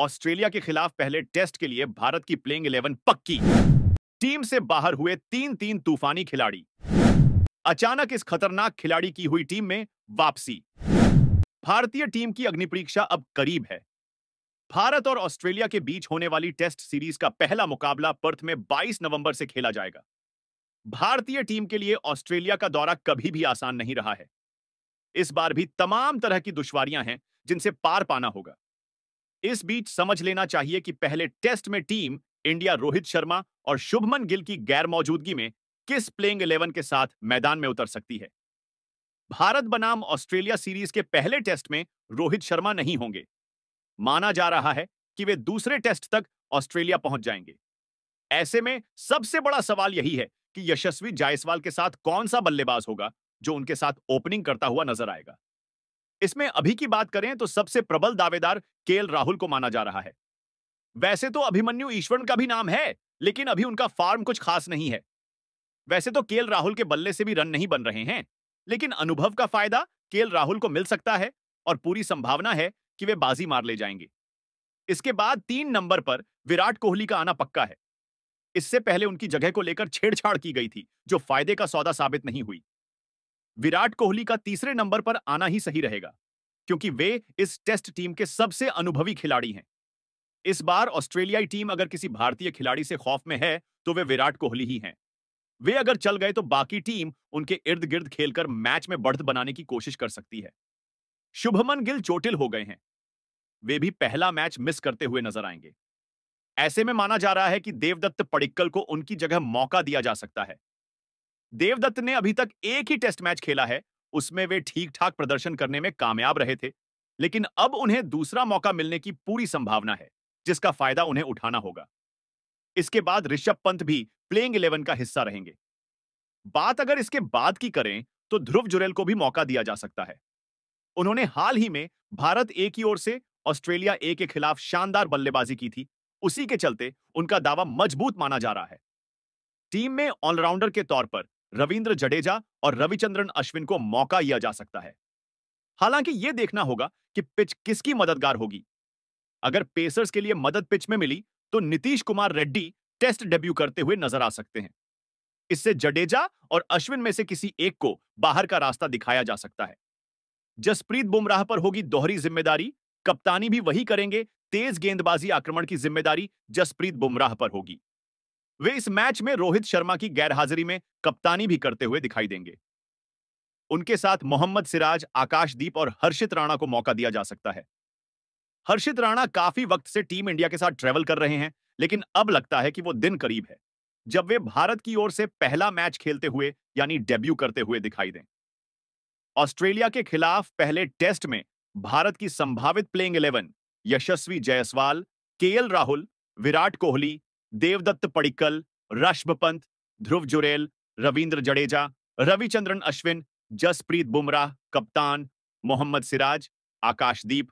Australia के खिलाफ पहले टेस्ट के लिए भारत की प्लेइंग इलेवन पक्की टीम से बाहर हुए तीन तीन तूफानी खिलाड़ी अचानक इस खतरनाक खिलाड़ी की हुई टीम में वापसी भारतीय टीम की अग्नि परीक्षा अब करीब है भारत और ऑस्ट्रेलिया के बीच होने वाली टेस्ट सीरीज का पहला मुकाबला पर्थ में 22 नवंबर से खेला जाएगा भारतीय टीम के लिए ऑस्ट्रेलिया का दौरा कभी भी आसान नहीं रहा है इस बार भी तमाम तरह की दुश्वारियां हैं जिनसे पार पाना होगा इस बीच समझ लेना चाहिए कि पहले टेस्ट में टीम इंडिया रोहित शर्मा और शुभमन गिल की गैर मौजूदगी में किस प्लेइंग इलेवन के साथ मैदान में उतर सकती है भारत बनाम ऑस्ट्रेलिया सीरीज के पहले टेस्ट में रोहित शर्मा नहीं होंगे माना जा रहा है कि वे दूसरे टेस्ट तक ऑस्ट्रेलिया पहुंच जाएंगे ऐसे में सबसे बड़ा सवाल यही है कि यशस्वी जायसवाल के साथ कौन सा बल्लेबाज होगा जो उनके साथ ओपनिंग करता हुआ नजर आएगा इसमें अभी की बात करें तो सबसे प्रबल दावेदार केएल राहुल को माना जा रहा है वैसे तो अभिमन्यु ईश्वरन का भी नाम है लेकिन अभी उनका फार्म कुछ खास नहीं है वैसे तो केएल राहुल के बल्ले से भी रन नहीं बन रहे हैं लेकिन अनुभव का फायदा केएल राहुल को मिल सकता है और पूरी संभावना है कि वे बाजी मार ले जाएंगे इसके बाद तीन नंबर पर विराट कोहली का आना पक्का है इससे पहले उनकी जगह को लेकर छेड़छाड़ की गई थी जो फायदे का सौदा साबित नहीं हुई विराट कोहली का तीसरे नंबर पर आना ही सही रहेगा क्योंकि वे इस टेस्ट टीम के सबसे अनुभवी खिलाड़ी हैं इस बार ऑस्ट्रेलियाई टीम अगर किसी भारतीय खिलाड़ी से खौफ में है तो वे विराट कोहली ही हैं वे अगर चल गए तो बाकी टीम उनके इर्द गिर्द खेलकर मैच में बढ़त बनाने की कोशिश कर सकती है शुभमन गिल चोटिल हो गए हैं वे भी पहला मैच मिस करते हुए नजर आएंगे ऐसे में माना जा रहा है कि देवदत्त पडिक्कल को उनकी जगह मौका दिया जा सकता है देवदत्त ने अभी तक एक ही टेस्ट मैच खेला है उसमें वे ठीक ठाक प्रदर्शन करने में कामयाब रहे थे लेकिन अब उन्हें दूसरा मौका मिलने की पूरी संभावना है जिसका फायदा उन्हें उठाना होगा इसके बाद ऋषभ पंत भी प्लेइंग इलेवन का हिस्सा रहेंगे बात अगर इसके बाद की करें तो ध्रुव जुरेल को भी मौका दिया जा सकता है उन्होंने हाल ही में भारत ए की ओर से ऑस्ट्रेलिया ए के खिलाफ शानदार बल्लेबाजी की थी उसी के चलते उनका दावा मजबूत माना जा रहा है टीम में ऑलराउंडर के तौर पर रविंद्र जडेजा और रविचंद्रन अश्विन को मौका दिया जा सकता है हालांकि यह देखना होगा कि पिच किसकी मददगार होगी अगर पेसर्स के लिए मदद पिच में मिली तो नीतीश कुमार रेड्डी टेस्ट डेब्यू करते हुए नजर आ सकते हैं इससे जडेजा और अश्विन में से किसी एक को बाहर का रास्ता दिखाया जा सकता है जसप्रीत बुमराह पर होगी दोहरी जिम्मेदारी कप्तानी भी वही करेंगे तेज गेंदबाजी आक्रमण की जिम्मेदारी जसप्रीत बुमराह पर होगी वे इस मैच में रोहित शर्मा की गैरहाजिरी में कप्तानी भी करते हुए दिखाई देंगे उनके साथ मोहम्मद सिराज आकाशदीप और हर्षित राणा को मौका दिया जा सकता है हर्षित राणा काफी वक्त से टीम इंडिया के साथ ट्रेवल कर रहे हैं लेकिन अब लगता है कि वो दिन करीब है जब वे भारत की ओर से पहला मैच खेलते हुए यानी डेब्यू करते हुए दिखाई दें ऑस्ट्रेलिया के खिलाफ पहले टेस्ट में भारत की संभावित playing eleven Yashasvi Jaiswal KL Rahul Virat Kohli Devdutt Padikkal Rishabh Pant Dhruv Jurel Ravindra Jadeja Ravichandran Ashwin Jasprit Bumrah कप्तान मोहम्मद सिराज आकाशदीप